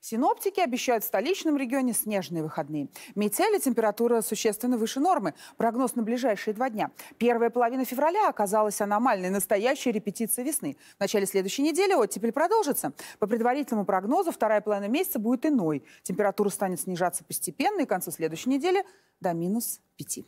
Синоптики обещают в столичном регионе снежные выходные. Метели температура существенно выше нормы. Прогноз на ближайшие два дня. Первая половина февраля оказалась аномальной, настоящей репетицией весны. В начале следующей недели оттепель продолжится. По предварительному прогнозу вторая половина месяца будет иной. Температура станет снижаться постепенно и к концу следующей недели до минус пяти.